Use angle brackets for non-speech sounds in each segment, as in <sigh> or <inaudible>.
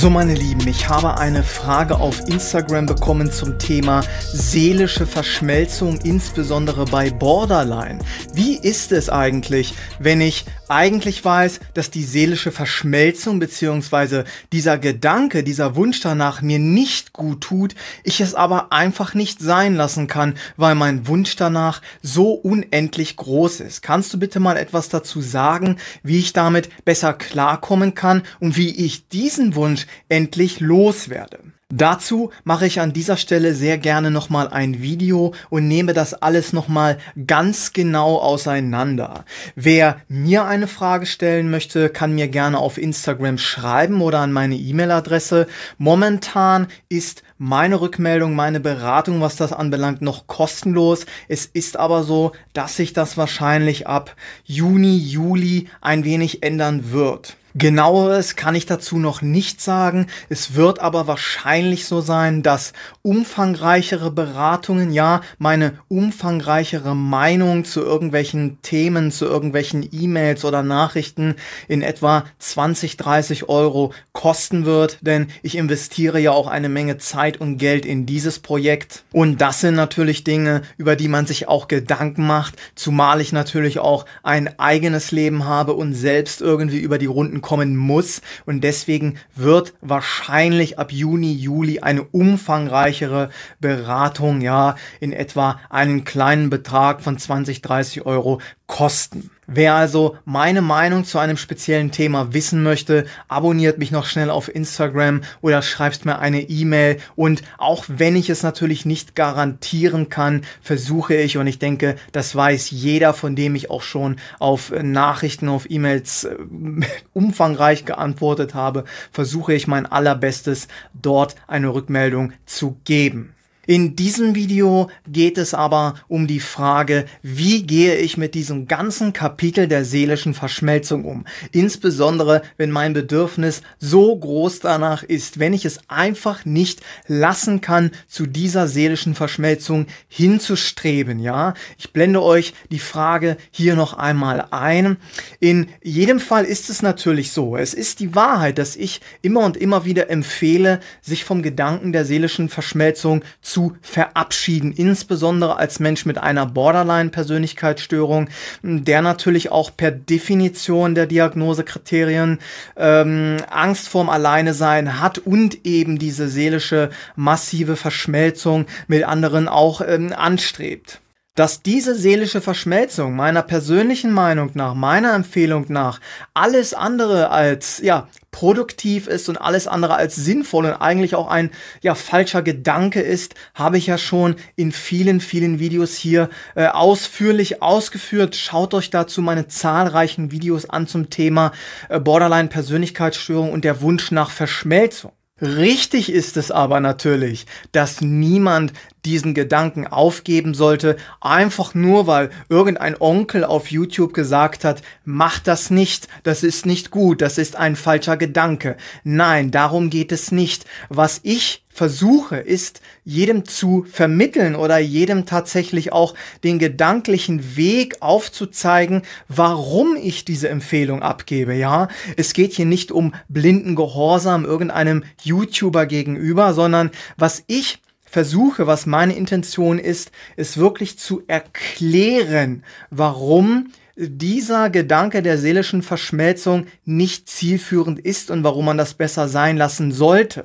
So meine Lieben, ich habe eine Frage auf Instagram bekommen zum Thema seelische Verschmelzung, insbesondere bei Borderline. Wie ist es eigentlich, wenn ich eigentlich weiß, dass die seelische Verschmelzung bzw. dieser Gedanke, dieser Wunsch danach mir nicht gut tut, ich es aber einfach nicht sein lassen kann, weil mein Wunsch danach so unendlich groß ist? Kannst du bitte mal etwas dazu sagen, wie ich damit besser klarkommen kann und wie ich diesen Wunsch endlich loswerde? Dazu mache ich an dieser Stelle sehr gerne nochmal ein Video und nehme das alles nochmal ganz genau auseinander. Wer mir eine Frage stellen möchte, kann mir gerne auf Instagram schreiben oder an meine E-Mail-Adresse. Momentan ist meine Rückmeldung, meine Beratung, was das anbelangt, noch kostenlos. Es ist aber so, dass sich das wahrscheinlich ab Juni, Juli ein wenig ändern wird. Genaueres kann ich dazu noch nicht sagen. Es wird aber wahrscheinlich so sein, dass umfangreichere Beratungen, ja, meine umfangreichere Meinung zu irgendwelchen Themen, zu irgendwelchen E-Mails oder Nachrichten in etwa 20, 30 Euro kosten wird, denn ich investiere ja auch eine Menge Zeit und Geld in dieses Projekt. Und das sind natürlich Dinge, über die man sich auch Gedanken macht, zumal ich natürlich auch ein eigenes Leben habe und selbst irgendwie über die Runden Kunden kommen muss. Und deswegen wird wahrscheinlich ab Juni, Juli eine umfangreichere Beratung, ja, in etwa einen kleinen Betrag von 20, 30 Euro kosten. Wer also meine Meinung zu einem speziellen Thema wissen möchte, abonniert mich noch schnell auf Instagram oder schreibt mir eine E-Mail. Und auch wenn ich es natürlich nicht garantieren kann, versuche ich, und ich denke, das weiß jeder, von dem ich auch schon auf Nachrichten, auf E-Mails äh, <laughs> umfangreich geantwortet habe, versuche ich mein allerbestes, dort eine Rückmeldung zu geben. In diesem Video geht es aber um die Frage, wie gehe ich mit diesem ganzen Kapitel der seelischen Verschmelzung um? Insbesondere, wenn mein Bedürfnis so groß danach ist, wenn ich es einfach nicht lassen kann, zu dieser seelischen Verschmelzung hinzustreben, ja? Ich blende euch die Frage hier noch einmal ein. In jedem Fall ist es natürlich so. Es ist die Wahrheit, dass ich immer und immer wieder empfehle, sich vom Gedanken der seelischen Verschmelzung zu zu verabschieden, insbesondere als Mensch mit einer Borderline-Persönlichkeitsstörung, der natürlich auch per Definition der Diagnosekriterien ähm, Angst vorm Alleine sein hat und eben diese seelische massive Verschmelzung mit anderen auch ähm, anstrebt dass diese seelische Verschmelzung meiner persönlichen Meinung nach, meiner Empfehlung nach, alles andere als, ja, produktiv ist und alles andere als sinnvoll und eigentlich auch ein ja falscher Gedanke ist, habe ich ja schon in vielen vielen Videos hier äh, ausführlich ausgeführt. Schaut euch dazu meine zahlreichen Videos an zum Thema äh, Borderline Persönlichkeitsstörung und der Wunsch nach Verschmelzung. Richtig ist es aber natürlich, dass niemand diesen Gedanken aufgeben sollte, einfach nur weil irgendein Onkel auf YouTube gesagt hat, mach das nicht, das ist nicht gut, das ist ein falscher Gedanke. Nein, darum geht es nicht. Was ich versuche, ist jedem zu vermitteln oder jedem tatsächlich auch den gedanklichen Weg aufzuzeigen, warum ich diese Empfehlung abgebe, ja? Es geht hier nicht um blinden Gehorsam irgendeinem YouTuber gegenüber, sondern was ich versuche, was meine Intention ist, ist wirklich zu erklären, warum dieser Gedanke der seelischen Verschmelzung nicht zielführend ist und warum man das besser sein lassen sollte.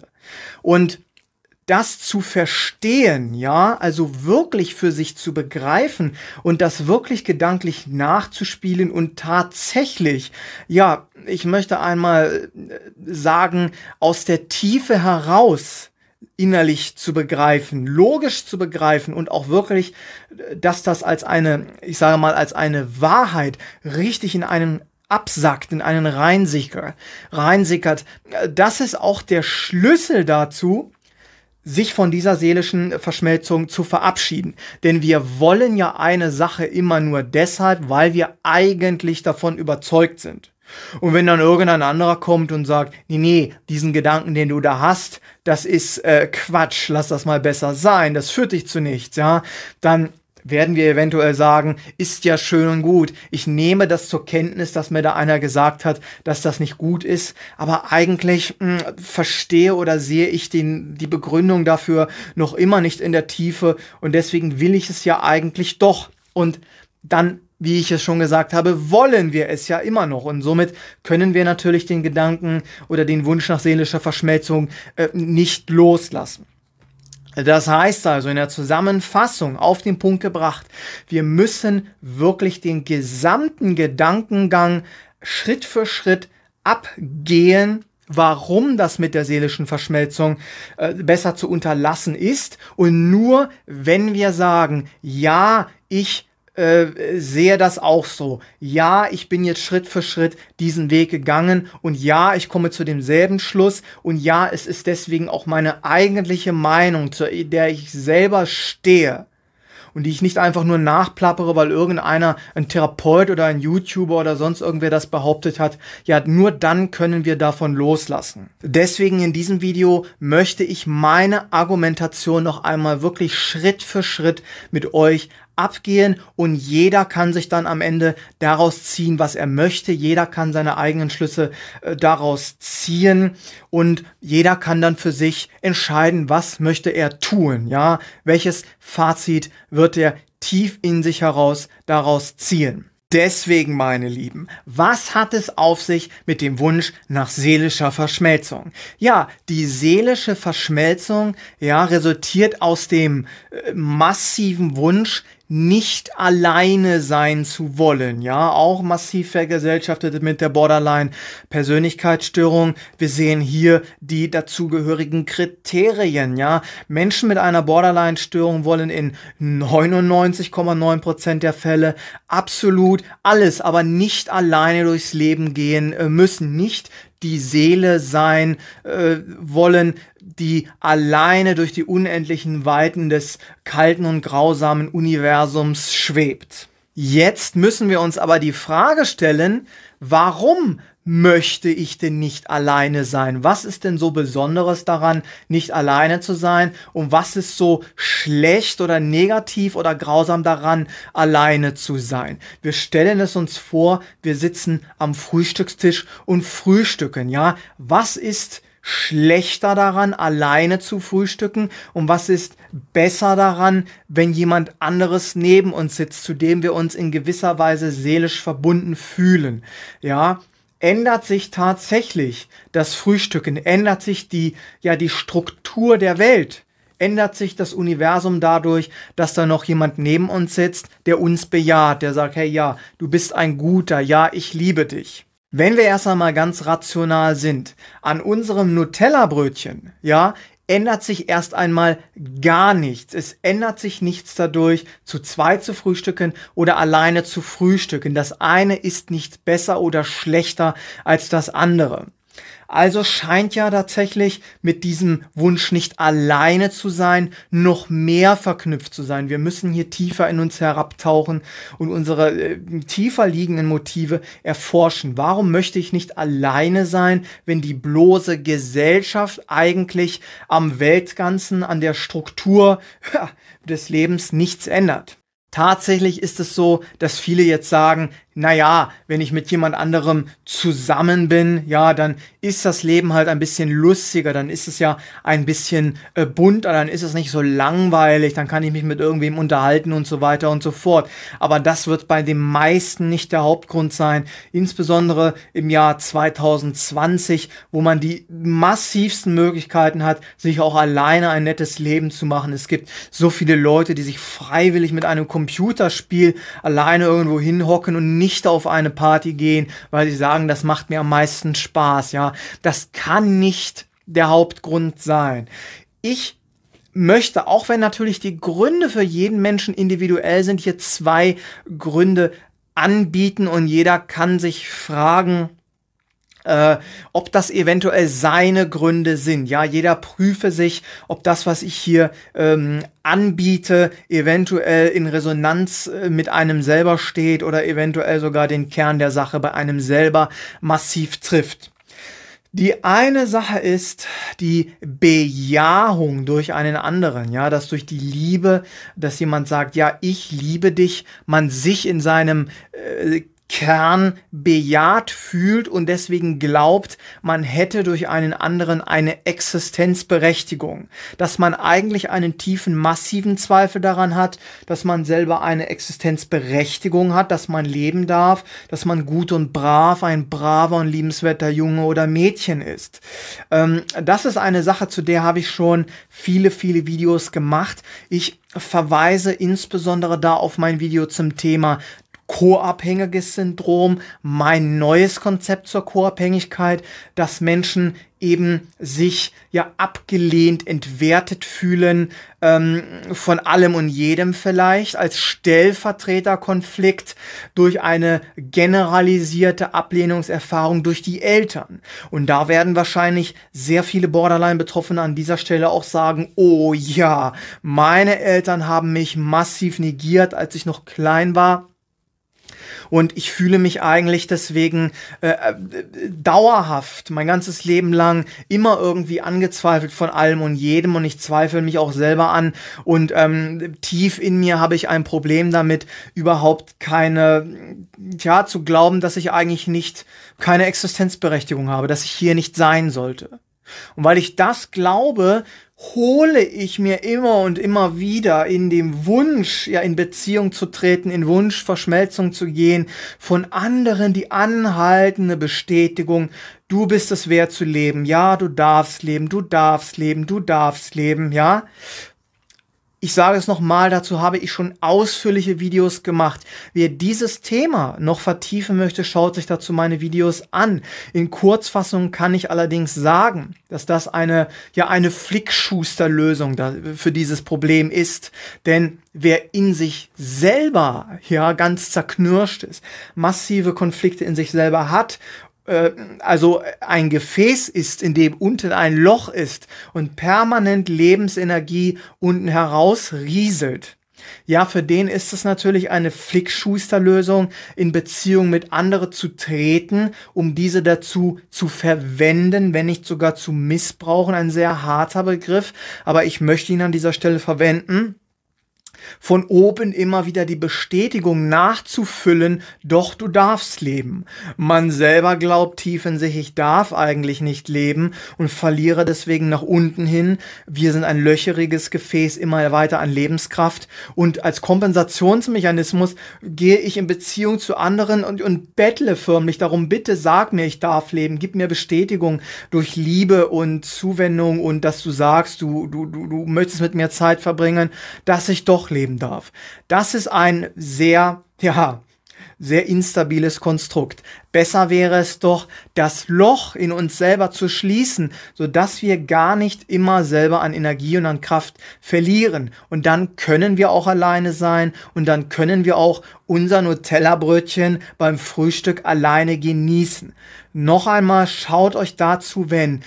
Und das zu verstehen, ja, also wirklich für sich zu begreifen und das wirklich gedanklich nachzuspielen und tatsächlich, ja, ich möchte einmal äh, sagen, aus der Tiefe heraus innerlich zu begreifen, logisch zu begreifen und auch wirklich, äh, dass das als eine, ich sage mal, als eine Wahrheit richtig in einen absackt, in einen reinsicker, reinsickert. Äh, das ist auch der Schlüssel dazu, sich von dieser seelischen Verschmelzung zu verabschieden. Denn wir wollen ja eine Sache immer nur deshalb, weil wir eigentlich davon überzeugt sind. Und wenn dann irgendein anderer kommt und sagt, nee, nee, diesen Gedanken, den du da hast, das ist äh, Quatsch, lass das mal besser sein, das führt dich zu nichts, ja, dann werden wir eventuell sagen, ist ja schön und gut. Ich nehme das zur Kenntnis, dass mir da einer gesagt hat, dass das nicht gut ist, aber eigentlich mh, hm, verstehe oder sehe ich den, die Begründung dafür noch immer nicht in der Tiefe und deswegen will ich es ja eigentlich doch. Und dann wie ich es schon gesagt habe, wollen wir es ja immer noch. Und somit können wir natürlich den Gedanken oder den Wunsch nach seelischer Verschmelzung äh, nicht loslassen. Das heißt also in der Zusammenfassung auf den Punkt gebracht, wir müssen wirklich den gesamten Gedankengang Schritt für Schritt abgehen, warum das mit der seelischen Verschmelzung äh, besser zu unterlassen ist. Und nur wenn wir sagen, ja, ich äh, sehe das auch so. Ja, ich bin jetzt Schritt für Schritt diesen Weg gegangen und ja, ich komme zu demselben Schluss und ja, es ist deswegen auch meine eigentliche Meinung, zu der ich selber stehe und die ich nicht einfach nur nachplappere, weil irgendeiner, ein Therapeut oder ein YouTuber oder sonst irgendwer das behauptet hat. Ja, nur dann können wir davon loslassen. Deswegen in diesem Video möchte ich meine Argumentation noch einmal wirklich Schritt für Schritt mit euch abgehen und jeder kann sich dann am Ende daraus ziehen, was er möchte. Jeder kann seine eigenen Schlüsse äh, daraus ziehen und jeder kann dann für sich entscheiden, was möchte er tun, ja? Welches Fazit wird er tief in sich heraus daraus ziehen? Deswegen, meine Lieben, was hat es auf sich mit dem Wunsch nach seelischer Verschmelzung? Ja, die seelische Verschmelzung, ja, resultiert aus dem äh, massiven Wunsch, nicht alleine sein zu wollen, ja, auch massiv vergesellschaftet mit der Borderline-Persönlichkeitsstörung. Wir sehen hier die dazugehörigen Kriterien, ja. Menschen mit einer Borderline-Störung wollen in 99,9% der Fälle absolut alles, aber nicht alleine durchs Leben gehen äh, müssen, nicht die Seele sein äh, wollen, die alleine durch die unendlichen Weiten des kalten und grausamen Universums schwebt. Jetzt müssen wir uns aber die Frage stellen, warum möchte ich denn nicht alleine sein? Was ist denn so Besonderes daran, nicht alleine zu sein? Und was ist so schlecht oder negativ oder grausam daran, alleine zu sein? Wir stellen es uns vor, wir sitzen am Frühstückstisch und frühstücken, ja? Was ist schlechter daran, alleine zu frühstücken und was ist besser daran, wenn jemand anderes neben uns sitzt, zu dem wir uns in gewisser Weise seelisch verbunden fühlen. Ja, ändert sich tatsächlich das Frühstücken, ändert sich die, ja, die Struktur der Welt. Ändert sich das Universum dadurch, dass da noch jemand neben uns sitzt, der uns bejaht, der sagt, hey ja, du bist ein guter, ja, ich liebe dich. Wenn wir erst einmal ganz rational sind, an unserem Nutella-Brötchen, ja, ändert sich erst einmal gar nichts. Es ändert sich nichts dadurch, zu zweit zu frühstücken oder alleine zu frühstücken. Das eine ist nicht besser oder schlechter als das andere. Also scheint ja tatsächlich mit diesem Wunsch nicht alleine zu sein, noch mehr verknüpft zu sein. Wir müssen hier tiefer in uns herabtauchen und unsere äh, tiefer liegenden Motive erforschen. Warum möchte ich nicht alleine sein, wenn die bloße Gesellschaft eigentlich am Weltganzen, an der Struktur des Lebens nichts ändert? Tatsächlich ist es so, dass viele jetzt sagen, naja, wenn ich mit jemand anderem zusammen bin, ja, dann ist das Leben halt ein bisschen lustiger, dann ist es ja ein bisschen äh, bunter, dann ist es nicht so langweilig, dann kann ich mich mit irgendwem unterhalten und so weiter und so fort. Aber das wird bei den meisten nicht der Hauptgrund sein, insbesondere im Jahr 2020, wo man die massivsten Möglichkeiten hat, sich auch alleine ein nettes Leben zu machen. Es gibt so viele Leute, die sich freiwillig mit einem Computerspiel alleine irgendwo hinhocken und nicht auf eine Party gehen, weil sie sagen, das macht mir am meisten Spaß, ja. Das kann nicht der Hauptgrund sein. Ich möchte, auch wenn natürlich die Gründe für jeden Menschen individuell sind, hier zwei Gründe anbieten und jeder kann sich fragen, äh, ob das eventuell seine Gründe sind. Ja, jeder prüfe sich, ob das, was ich hier ähm, anbiete, eventuell in Resonanz äh, mit einem selber steht oder eventuell sogar den Kern der Sache bei einem selber massiv trifft. Die eine Sache ist die Bejahung durch einen anderen, ja, dass durch die Liebe, dass jemand sagt, ja, ich liebe dich, man sich in seinem äh, Kern bejaht fühlt und deswegen glaubt, man hätte durch einen anderen eine Existenzberechtigung, dass man eigentlich einen tiefen, massiven Zweifel daran hat, dass man selber eine Existenzberechtigung hat, dass man leben darf, dass man gut und brav, ein braver und liebenswerter Junge oder Mädchen ist. Ähm, das ist eine Sache, zu der habe ich schon viele, viele Videos gemacht. Ich verweise insbesondere da auf mein Video zum Thema Co-abhängiges Syndrom, mein neues Konzept zur Co-Abhängigkeit, dass Menschen eben sich ja abgelehnt, entwertet fühlen ähm, von allem und jedem vielleicht als Stellvertreterkonflikt durch eine generalisierte Ablehnungserfahrung durch die Eltern. Und da werden wahrscheinlich sehr viele Borderline-Betroffene an dieser Stelle auch sagen, oh ja, meine Eltern haben mich massiv negiert, als ich noch klein war und ich fühle mich eigentlich deswegen äh, äh, dauerhaft mein ganzes Leben lang immer irgendwie angezweifelt von allem und jedem und ich zweifle mich auch selber an. Und ähm, tief in mir habe ich ein Problem damit, überhaupt keine, ja, zu glauben, dass ich eigentlich nicht, keine Existenzberechtigung habe, dass ich hier nicht sein sollte. Und weil ich das glaube, hole ich mir immer und immer wieder in dem Wunsch, ja, in Beziehung zu treten, in Wunsch, Verschmelzung zu gehen, von anderen die anhaltende Bestätigung, du bist es wert zu leben, ja, du darfst leben, du darfst leben, du darfst leben, ja. Ich sage es nochmal, dazu habe ich schon ausführliche Videos gemacht. Wer dieses Thema noch vertiefen möchte, schaut sich dazu meine Videos an. In Kurzfassung kann ich allerdings sagen, dass das eine, ja, eine Flickschusterlösung für dieses Problem ist. Denn wer in sich selber, ja, ganz zerknirscht ist, massive Konflikte in sich selber hat äh, also äh, ein Gefäß ist, in dem unten ein Loch ist und permanent Lebensenergie unten heraus rieselt. Ja, für den ist es natürlich eine Flickschusterlösung, in Beziehung mit anderen zu treten, um diese dazu zu verwenden, wenn nicht sogar zu missbrauchen. Ein sehr harter Begriff, aber ich möchte ihn an dieser Stelle verwenden von oben immer wieder die Bestätigung nachzufüllen, doch du darfst leben. Man selber glaubt tief in sich, ich darf eigentlich nicht leben und verliere deswegen nach unten hin. Wir sind ein löcheriges Gefäß immer weiter an Lebenskraft und als Kompensationsmechanismus gehe ich in Beziehung zu anderen und, und bettle förmlich darum, bitte sag mir, ich darf leben, gib mir Bestätigung durch Liebe und Zuwendung und dass du sagst, du, du, du, du möchtest mit mir Zeit verbringen, dass ich doch hochleben darf. Das ist ein sehr, ja, sehr instabiles Konstrukt. Besser wäre es doch, das Loch in uns selber zu schließen, sodass wir gar nicht immer selber an Energie und an Kraft verlieren. Und dann können wir auch alleine sein und dann können wir auch unser Nutella-Brötchen beim Frühstück alleine genießen. Noch einmal schaut euch dazu, wenn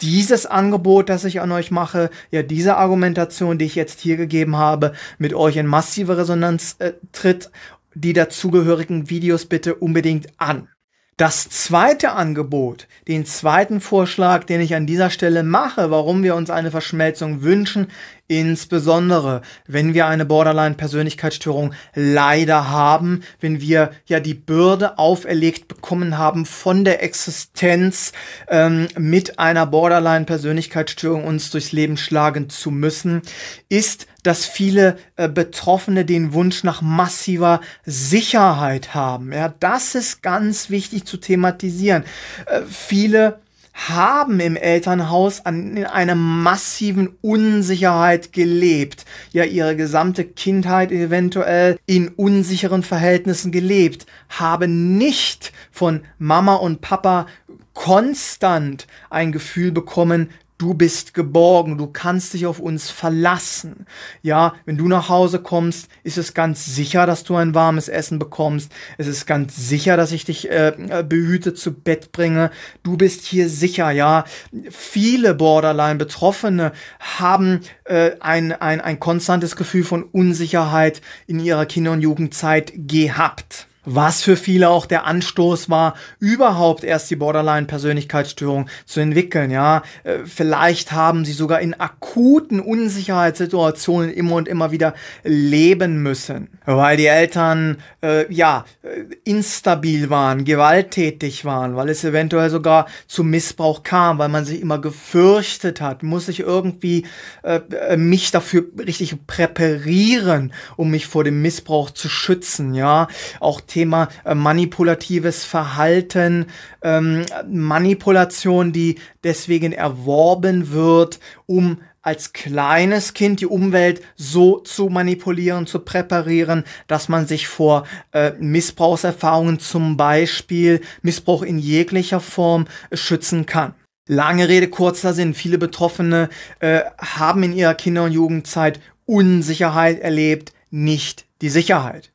dieses Angebot, das ich an euch mache, ja, diese Argumentation, die ich jetzt hier gegeben habe, mit euch in massive Resonanz äh, tritt, die dazugehörigen Videos bitte unbedingt an. Das zweite Angebot, den zweiten Vorschlag, den ich an dieser Stelle mache, warum wir uns eine Verschmelzung wünschen, Insbesondere, wenn wir eine Borderline-Persönlichkeitsstörung leider haben, wenn wir ja die Bürde auferlegt bekommen haben von der Existenz ähm, mit einer Borderline-Persönlichkeitsstörung uns durchs Leben schlagen zu müssen, ist, dass viele äh, Betroffene den Wunsch nach massiver Sicherheit haben. Ja, das ist ganz wichtig zu thematisieren. Äh, viele haben im Elternhaus an, in einer massiven Unsicherheit gelebt, ja ihre gesamte Kindheit eventuell in unsicheren Verhältnissen gelebt, haben nicht von Mama und Papa konstant ein Gefühl bekommen, du bist geborgen, du kannst dich auf uns verlassen. Ja, wenn du nach Hause kommst, ist es ganz sicher, dass du ein warmes Essen bekommst. Es ist ganz sicher, dass ich dich äh, äh behütet zu Bett bringe. Du bist hier sicher, ja. Viele Borderline-Betroffene haben äh, ein, ein, ein konstantes Gefühl von Unsicherheit in ihrer Kinder- und Jugendzeit gehabt was für viele auch der Anstoß war, überhaupt erst die Borderline-Persönlichkeitsstörung zu entwickeln. Ja, äh, vielleicht haben sie sogar in akuten Unsicherheitssituationen immer und immer wieder leben müssen, weil die Eltern äh, ja äh, instabil waren, gewalttätig waren, weil es eventuell sogar zu Missbrauch kam, weil man sich immer gefürchtet hat, muss ich irgendwie äh, äh mich dafür richtig präparieren, um mich vor dem Missbrauch zu schützen. Ja, auch Thema äh, manipulatives Verhalten, ähm, Manipulation, die deswegen erworben wird, um als kleines Kind die Umwelt so zu manipulieren, zu präparieren, dass man sich vor äh, Missbrauchserfahrungen zum Beispiel, Missbrauch in jeglicher Form äh, schützen kann. Lange Rede, kurzer Sinn. Viele Betroffene äh, haben in ihrer Kinder- und Jugendzeit Unsicherheit erlebt, nicht die Sicherheit.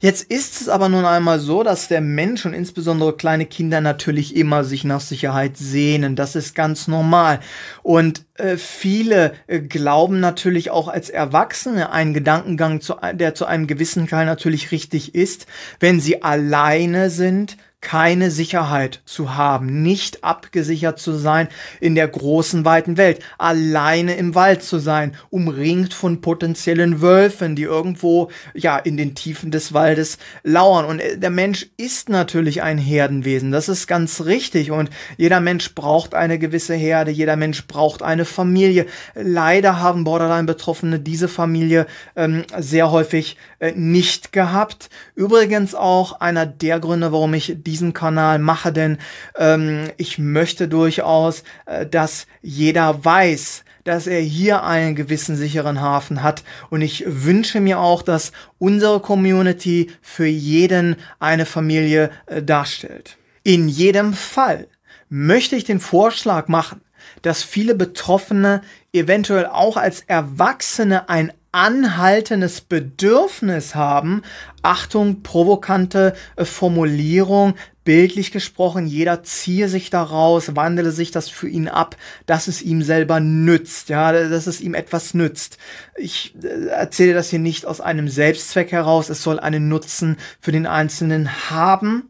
Jetzt ist es aber nun einmal so, dass der Mensch und insbesondere kleine Kinder natürlich immer sich nach Sicherheit sehnen. Das ist ganz normal. Und äh, viele äh, glauben natürlich auch als Erwachsene einen Gedankengang, zu, der zu einem gewissen Teil natürlich richtig ist, wenn sie alleine sind, keine Sicherheit zu haben, nicht abgesichert zu sein in der großen, weiten Welt, alleine im Wald zu sein, umringt von potenziellen Wölfen, die irgendwo, ja, in den Tiefen des Waldes lauern. Und äh, der Mensch ist natürlich ein Herdenwesen, das ist ganz richtig. Und jeder Mensch braucht eine gewisse Herde, jeder Mensch braucht eine Familie. Leider haben Borderline-Betroffene diese Familie ähm, sehr häufig äh, nicht gehabt. Übrigens auch einer der Gründe, warum ich diesen Kanal mache, denn ähm, ich möchte durchaus, äh, dass jeder weiß, dass er hier einen gewissen sicheren Hafen hat. Und ich wünsche mir auch, dass unsere Community für jeden eine Familie äh, darstellt. In jedem Fall möchte ich den Vorschlag machen, dass viele Betroffene eventuell auch als Erwachsene ein anhaltendes Bedürfnis haben, Achtung, provokante äh, Formulierung, bildlich gesprochen, jeder ziehe sich daraus, wandle sich das für ihn ab, dass es ihm selber nützt, ja, dass es ihm etwas nützt. Ich äh, erzähle das hier nicht aus einem Selbstzweck heraus, es soll einen Nutzen für den Einzelnen haben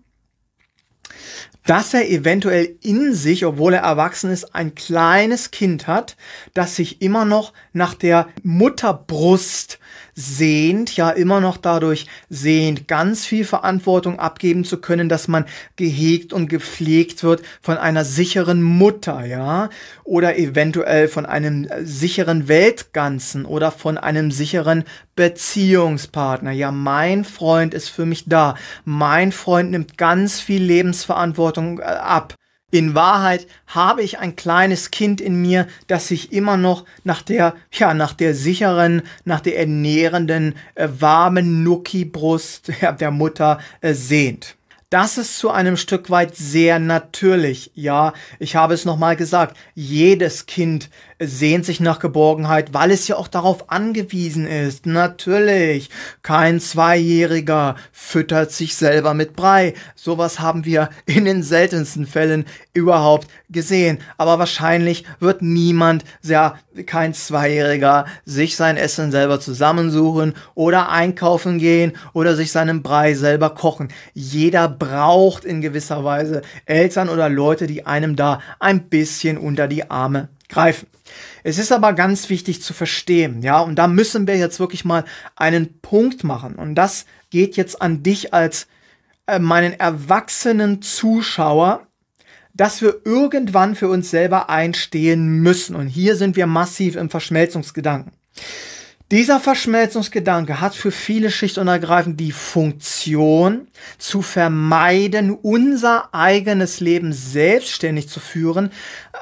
dass er eventuell in sich, obwohl er erwachsen ist, ein kleines Kind hat, das sich immer noch nach der Mutterbrust sehnt, ja immer noch dadurch sehnt, ganz viel Verantwortung abgeben zu können, dass man gehegt und gepflegt wird von einer sicheren Mutter, ja, oder eventuell von einem äh, sicheren Weltganzen oder von einem sicheren Beziehungspartner. Ja, mein Freund ist für mich da. Mein Freund nimmt ganz viel Lebensverantwortung äh, ab. In Wahrheit habe ich ein kleines Kind in mir, das sich immer noch nach der, ja, nach der sicheren, nach der ernährenden, äh, warmen Nuki-Brust ja, der Mutter äh, sehnt. Das ist zu einem Stück weit sehr natürlich. Ja, ich habe es nochmal gesagt. Jedes Kind sehnt sich nach Geborgenheit, weil es ja auch darauf angewiesen ist. Natürlich, kein Zweijähriger füttert sich selber mit Brei. Sowas haben wir in den seltensten Fällen überhaupt gesehen. Aber wahrscheinlich wird niemand, ja, kein Zweijähriger, sich sein Essen selber zusammensuchen oder einkaufen gehen oder sich seinen Brei selber kochen. Jeder braucht in gewisser Weise Eltern oder Leute, die einem da ein bisschen unter die Arme greifen. Es ist aber ganz wichtig zu verstehen, ja, und da müssen wir jetzt wirklich mal einen Punkt machen. Und das geht jetzt an dich als äh, meinen erwachsenen Zuschauer, dass wir irgendwann für uns selber einstehen müssen. Und hier sind wir massiv im Verschmelzungsgedanken. Dieser Verschmelzungsgedanke hat für viele schlicht und ergreifend die Funktion, zu vermeiden, unser eigenes Leben selbstständig zu führen,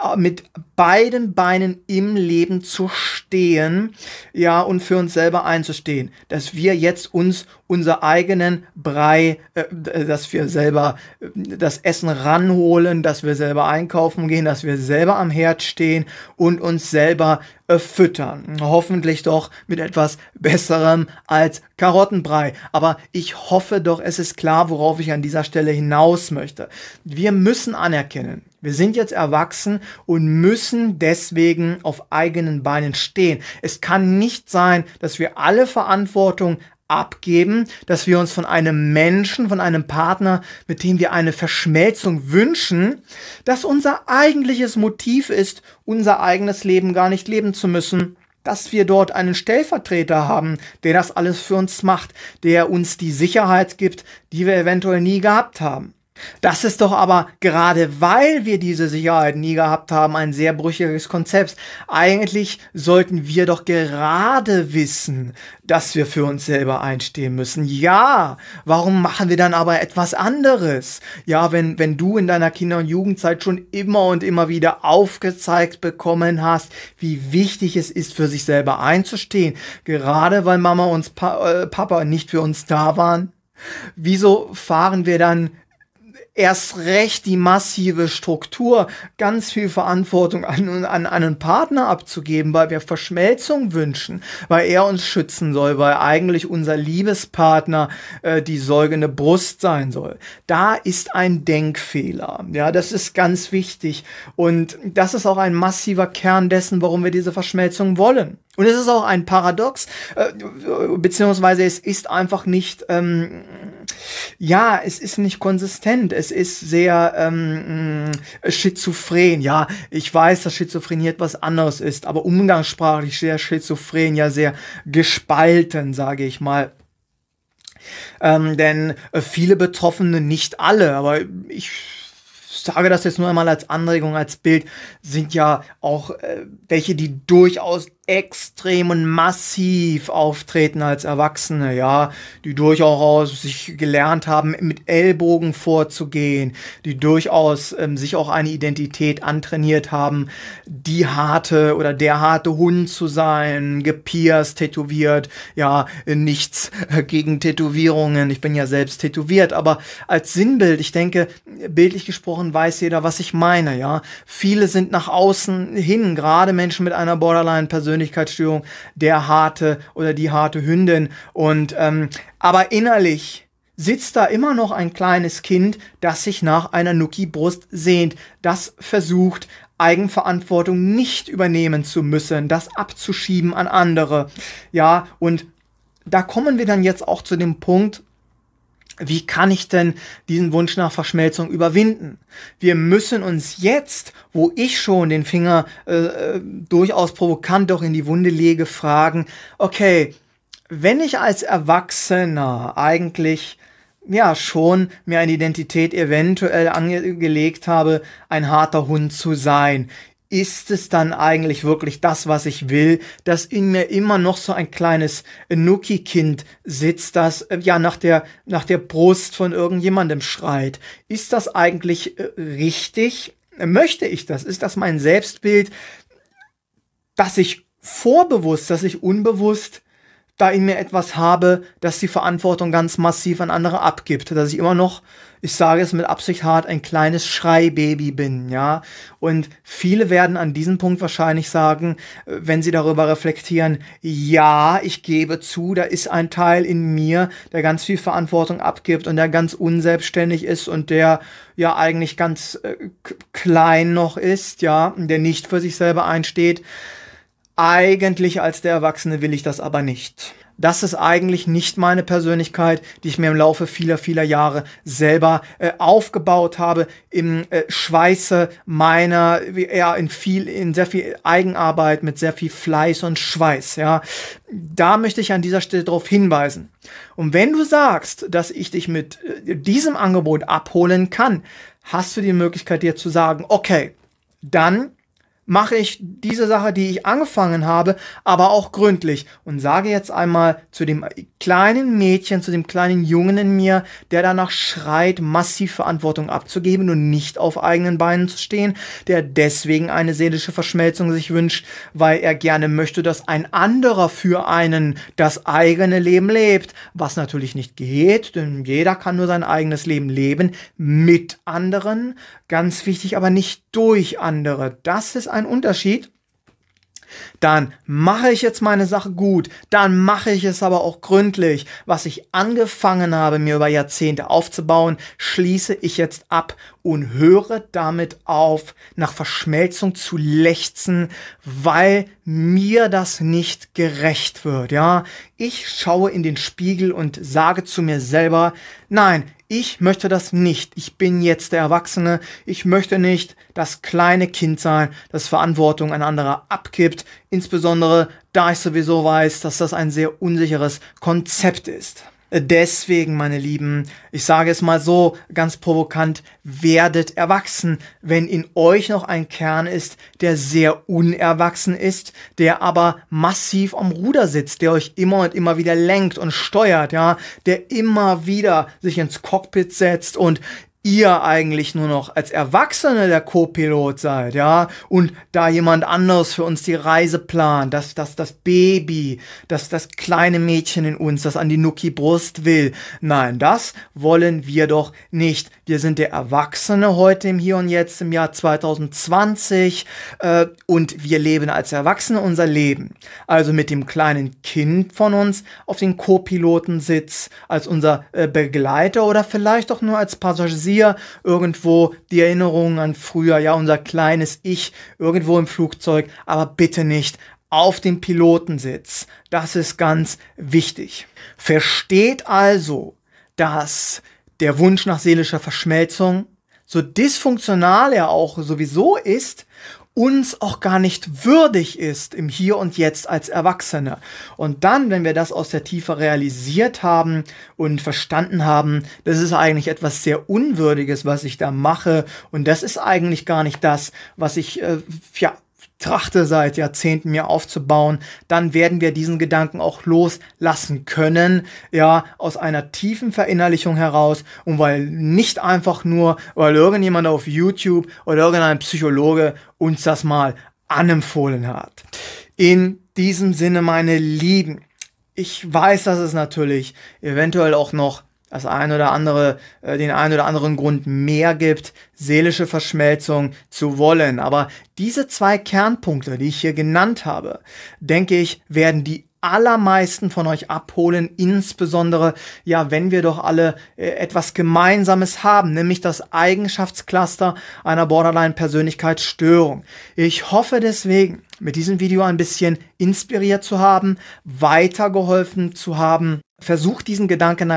äh, mit beiden Beinen im Leben zu stehen, ja, und für uns selber einzustehen, dass wir jetzt uns unser eigenen Brei, äh, dass wir selber äh, das Essen ranholen, dass wir selber einkaufen gehen, dass wir selber am Herd stehen und uns selber äh, füttern. Hoffentlich doch mit etwas Besserem als Karottenbrei. Aber ich hoffe doch, es ist klar, worauf ich an dieser Stelle hinaus möchte. Wir müssen anerkennen, wir sind jetzt erwachsen und müssen deswegen auf eigenen Beinen stehen. Es kann nicht sein, dass wir alle Verantwortung abgeben, dass wir uns von einem Menschen, von einem Partner, mit dem wir eine Verschmelzung wünschen, dass unser eigentliches Motiv ist, unser eigenes Leben gar nicht leben zu müssen, dass wir dort einen Stellvertreter haben, der das alles für uns macht, der uns die Sicherheit gibt, die wir eventuell nie gehabt haben. Das ist doch aber gerade weil wir diese Sicherheit nie gehabt haben, ein sehr brüchiges Konzept. Eigentlich sollten wir doch gerade wissen, dass wir für uns selber einstehen müssen. Ja, warum machen wir dann aber etwas anderes? Ja, wenn, wenn du in deiner Kinder- und Jugendzeit schon immer und immer wieder aufgezeigt bekommen hast, wie wichtig es ist, für sich selber einzustehen, gerade weil Mama und pa äh, Papa nicht für uns da waren. Wieso fahren wir dann erst recht die massive Struktur, ganz viel Verantwortung an, an, an einen Partner abzugeben, weil wir Verschmelzung wünschen, weil er uns schützen soll, weil eigentlich unser Liebespartner äh, die säugende Brust sein soll. Da ist ein Denkfehler. Ja, das ist ganz wichtig. Und das ist auch ein massiver Kern dessen, warum wir diese Verschmelzung wollen. Und es ist auch ein Paradox, äh, beziehungsweise es ist einfach nicht ähm, ja, es ist nicht konsistent. Es ist sehr ähm, äh, schizophren. Ja, ich weiß, dass Schizophrenie etwas anderes ist, aber umgangssprachlich sehr schizophren, ja sehr gespalten, sage ich mal. Ähm, denn äh, viele Betroffene, nicht alle, aber ich sage das jetzt nur einmal als Anregung, als Bild, sind ja auch äh, welche, die durchaus extrem und massiv auftreten als Erwachsene, ja, die durchaus sich gelernt haben, mit Ellbogen vorzugehen, die durchaus ähm, sich auch eine Identität antrainiert haben, die harte oder der harte Hund zu sein, gepierst, tätowiert, ja, nichts äh, gegen Tätowierungen, ich bin ja selbst tätowiert, aber als Sinnbild, ich denke, bildlich gesprochen weiß jeder, was ich meine, ja, viele sind nach außen hin, gerade Menschen mit einer Borderline-Persönlichkeit, Persönlichkeitsstörung, der harte oder die harte Hündin. Und ähm, aber innerlich sitzt da immer noch ein kleines Kind, das sich nach einer Nuki-Brust sehnt, das versucht, Eigenverantwortung nicht übernehmen zu müssen, das abzuschieben an andere. Ja, und da kommen wir dann jetzt auch zu dem Punkt, wie kann ich denn diesen Wunsch nach Verschmelzung überwinden? Wir müssen uns jetzt, wo ich schon den Finger äh, äh, durchaus provokant doch in die Wunde lege, fragen, okay, wenn ich als Erwachsener eigentlich ja schon mir eine Identität eventuell angelegt habe, ein harter Hund zu sein, ist es dann eigentlich wirklich das, was ich will, dass in mir immer noch so ein kleines Nuki-Kind sitzt, das äh, ja nach der, nach der Brust von irgendjemandem schreit. Ist das eigentlich äh, richtig? Möchte ich das? Ist das mein Selbstbild, dass ich vorbewusst, dass ich unbewusst da in mir etwas habe, dass die Verantwortung ganz massiv an andere abgibt, dass ich immer noch ich sage es mit Absicht hart, ein kleines Schreibaby bin, ja. Und viele werden an diesem Punkt wahrscheinlich sagen, äh, wenn sie darüber reflektieren, ja, ich gebe zu, da ist ein Teil in mir, der ganz viel Verantwortung abgibt und der ganz unselbstständig ist und der ja eigentlich ganz äh, klein noch ist, ja, der nicht für sich selber einsteht. Eigentlich als der Erwachsene will ich das aber nicht das ist eigentlich nicht meine Persönlichkeit, die ich mir im Laufe vieler, vieler Jahre selber äh, aufgebaut habe, im äh, Schweiße meiner, ja, in viel, in sehr viel Eigenarbeit, mit sehr viel Fleiß und Schweiß, ja. Da möchte ich an dieser Stelle darauf hinweisen. Und wenn du sagst, dass ich dich mit äh, diesem Angebot abholen kann, hast du die Möglichkeit, dir zu sagen, okay, dann mache ich diese Sache, die ich angefangen habe, aber auch gründlich und sage jetzt einmal zu dem kleinen Mädchen, zu dem kleinen Jungen in mir, der danach schreit, massiv Verantwortung abzugeben und nicht auf eigenen Beinen zu stehen, der deswegen eine seelische Verschmelzung sich wünscht, weil er gerne möchte, dass ein anderer für einen das eigene Leben lebt, was natürlich nicht geht, denn jeder kann nur sein eigenes Leben leben mit anderen, ganz wichtig, aber nicht durch andere. Das ist ein Unterschied. Dann mache ich jetzt meine Sache gut, dann mache ich es aber auch gründlich. Was ich angefangen habe, mir über Jahrzehnte aufzubauen, schließe ich jetzt ab und höre damit auf, nach Verschmelzung zu lechzen, weil mir das nicht gerecht wird. Ja, ich schaue in den Spiegel und sage zu mir selber, nein, ich möchte das nicht. Ich bin jetzt der Erwachsene. Ich möchte nicht das kleine Kind sein, das Verantwortung ein anderer abgibt. Insbesondere da ich sowieso weiß, dass das ein sehr unsicheres Konzept ist. Deswegen, meine Lieben, ich sage es mal so ganz provokant, werdet erwachsen, wenn in euch noch ein Kern ist, der sehr unerwachsen ist, der aber massiv am Ruder sitzt, der euch immer und immer wieder lenkt und steuert, ja, der immer wieder sich ins Cockpit setzt und ihr eigentlich nur noch als Erwachsene der Co-Pilot seid, ja, und da jemand anderes für uns die Reise plant, dass das, das Baby, dass das kleine Mädchen in uns, das an die Nuki Brust will. Nein, das wollen wir doch nicht. Wir sind der Erwachsene heute im Hier und Jetzt im Jahr 2020 äh, und wir leben als Erwachsene unser Leben. Also mit dem kleinen Kind von uns auf den Co-Pilotensitz als unser äh, Begleiter oder vielleicht auch nur als Passagier Visier, irgendwo die Erinnerungen an früher, ja, unser kleines Ich, irgendwo im Flugzeug, aber bitte nicht auf dem Pilotensitz. Das ist ganz wichtig. Versteht also, dass der Wunsch nach seelischer Verschmelzung, so dysfunktional er auch sowieso ist, uns auch gar nicht würdig ist im Hier und Jetzt als Erwachsene. Und dann, wenn wir das aus der Tiefe realisiert haben und verstanden haben, das ist eigentlich etwas sehr Unwürdiges, was ich da mache und das ist eigentlich gar nicht das, was ich äh, ja, trachte seit Jahrzehnten mir aufzubauen, dann werden wir diesen Gedanken auch loslassen können, ja, aus einer tiefen Verinnerlichung heraus und weil nicht einfach nur, weil irgendjemand auf YouTube oder irgendein Psychologe uns das mal anempfohlen hat. In diesem Sinne, meine Lieben, ich weiß, dass es natürlich eventuell auch noch das ein oder andere, äh, den ein oder anderen Grund mehr gibt, seelische Verschmelzung zu wollen. Aber diese zwei Kernpunkte, die ich hier genannt habe, denke ich, werden die allermeisten von euch abholen, insbesondere ja, wenn wir doch alle äh, etwas Gemeinsames haben, nämlich das Eigenschaftscluster einer Borderline-Persönlichkeitsstörung. Ich hoffe deswegen, mit diesem Video ein bisschen inspiriert zu haben, weitergeholfen zu haben Versucht diesen Gedanken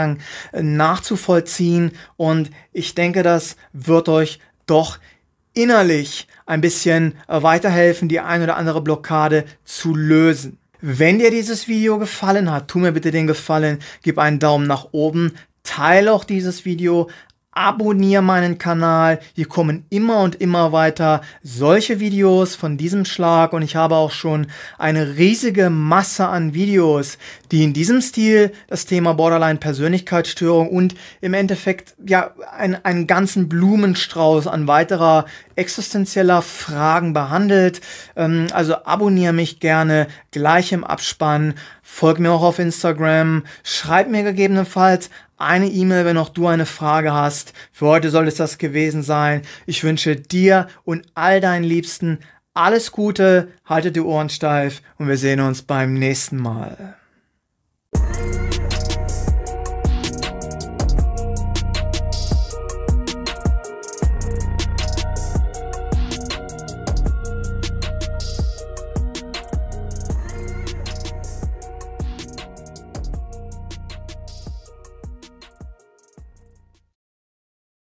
äh, nachzuvollziehen und ich denke, das wird euch doch innerlich ein bisschen äh, weiterhelfen, die ein oder andere Blockade zu lösen. Wenn dir dieses Video gefallen hat, tu mir bitte den Gefallen, gib einen Daumen nach oben, teile auch dieses Video, abonniere meinen Kanal. Hier kommen immer und immer weiter solche Videos von diesem Schlag und ich habe auch schon eine riesige Masse an Videos, die in diesem Stil das Thema Borderline Persönlichkeitsstörung und im Endeffekt ja ein, einen ganzen Blumenstrauß an weiterer existenzieller Fragen behandelt. Ähm, also abonniere mich gerne gleich im Abspann. Folg mir auch auf Instagram. Schreib mir gegebenenfalls eine E-Mail, wenn auch du eine Frage hast. Für heute soll es das gewesen sein. Ich wünsche dir und all deinen Liebsten alles Gute, haltet die Ohren steif und wir sehen uns beim nächsten Mal.